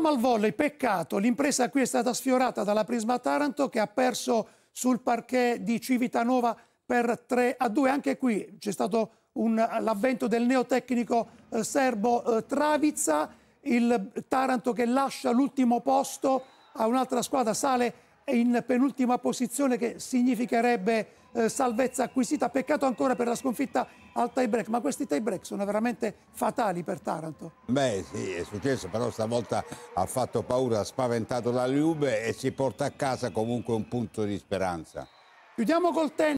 Malvolley, peccato, l'impresa qui è stata sfiorata dalla Prisma Taranto che ha perso sul parquet di Civitanova per 3 a 2. Anche qui c'è stato l'avvento del neotecnico eh, serbo eh, Travica, il Taranto che lascia l'ultimo posto a un'altra squadra, sale è in penultima posizione che significherebbe eh, salvezza acquisita. Peccato ancora per la sconfitta al tie-break, ma questi tie-break sono veramente fatali per Taranto. Beh sì, è successo, però stavolta ha fatto paura, ha spaventato la Liube e si porta a casa comunque un punto di speranza. Chiudiamo col tennis.